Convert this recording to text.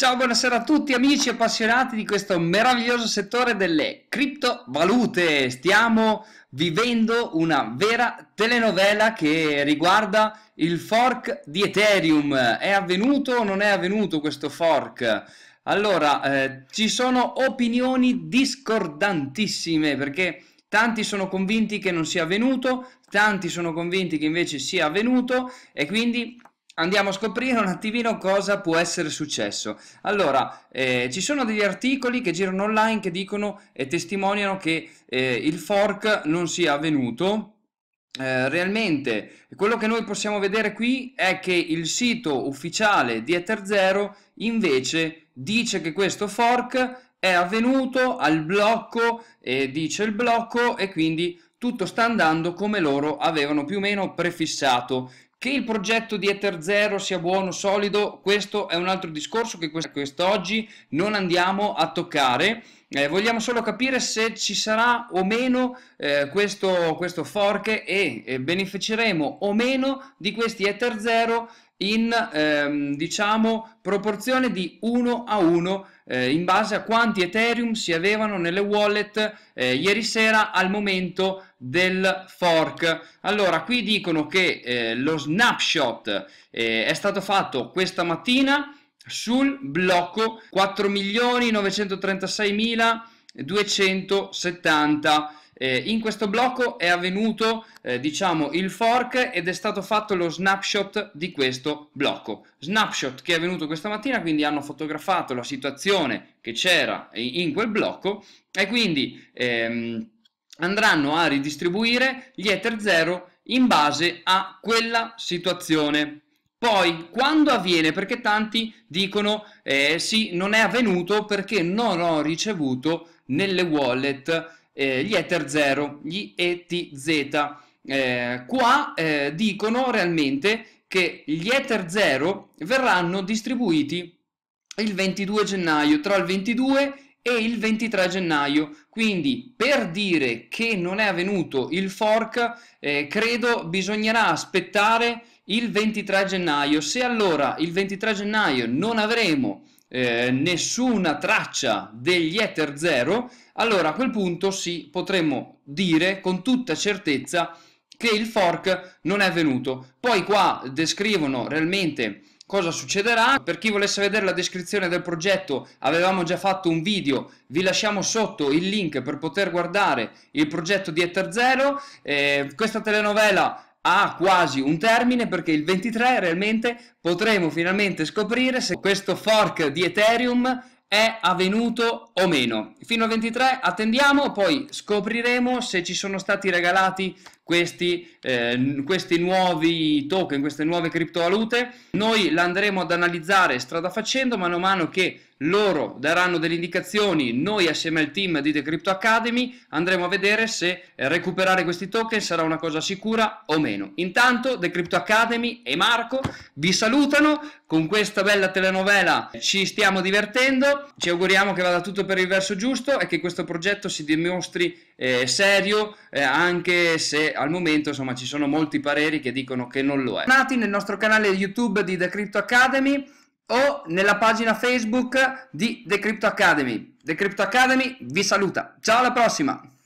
Ciao, buonasera a tutti amici appassionati di questo meraviglioso settore delle criptovalute. Stiamo vivendo una vera telenovela che riguarda il fork di Ethereum. È avvenuto o non è avvenuto questo fork? Allora, eh, ci sono opinioni discordantissime perché tanti sono convinti che non sia avvenuto, tanti sono convinti che invece sia avvenuto e quindi andiamo a scoprire un attimino cosa può essere successo. Allora, eh, ci sono degli articoli che girano online che dicono e testimoniano che eh, il fork non sia avvenuto. Eh, realmente quello che noi possiamo vedere qui è che il sito ufficiale di ether invece dice che questo fork è avvenuto al blocco e dice il blocco e quindi tutto sta andando come loro avevano più o meno prefissato che il progetto di Ether Zero sia buono, solido, questo è un altro discorso che quest'oggi non andiamo a toccare. Eh, vogliamo solo capire se ci sarà o meno eh, questo, questo fork e, e beneficeremo o meno di questi Ether Zero in ehm, diciamo proporzione di 1 a 1 eh, in base a quanti Ethereum si avevano nelle wallet eh, ieri sera al momento del fork. Allora qui dicono che eh, lo snapshot eh, è stato fatto questa mattina sul blocco 4.936.270 eh, in questo blocco è avvenuto eh, diciamo il fork ed è stato fatto lo snapshot di questo blocco. Snapshot che è avvenuto questa mattina, quindi hanno fotografato la situazione che c'era in quel blocco e quindi ehm, andranno a ridistribuire gli Ether 0 in base a quella situazione. Poi, quando avviene? Perché tanti dicono, eh, sì, non è avvenuto perché non ho ricevuto nelle wallet eh, gli Ether Zero, gli ETZ. Eh, qua eh, dicono realmente che gli Ether Zero verranno distribuiti il 22 gennaio, tra il 22 e il 23 gennaio quindi per dire che non è avvenuto il fork eh, credo bisognerà aspettare il 23 gennaio se allora il 23 gennaio non avremo eh, nessuna traccia degli Ether 0, allora a quel punto sì, potremmo dire con tutta certezza che il fork non è venuto. Poi qua descrivono realmente cosa succederà. Per chi volesse vedere la descrizione del progetto avevamo già fatto un video, vi lasciamo sotto il link per poter guardare il progetto di Ether Zero. Eh, questa telenovela ha quasi un termine perché il 23 realmente potremo finalmente scoprire se questo fork di Ethereum è avvenuto o meno. Fino al 23 attendiamo, poi scopriremo se ci sono stati regalati questi, eh, questi nuovi token, queste nuove criptovalute. Noi la andremo ad analizzare strada facendo mano a mano che loro daranno delle indicazioni, noi assieme al team di The Crypto Academy andremo a vedere se recuperare questi token sarà una cosa sicura o meno. Intanto The Crypto Academy e Marco vi salutano, con questa bella telenovela ci stiamo divertendo, ci auguriamo che vada tutto per il verso giusto e che questo progetto si dimostri eh, serio eh, anche se al momento insomma ci sono molti pareri che dicono che non lo è. Nati nel nostro canale YouTube di The Crypto Academy o nella pagina Facebook di The Crypto Academy. The Crypto Academy vi saluta. Ciao alla prossima!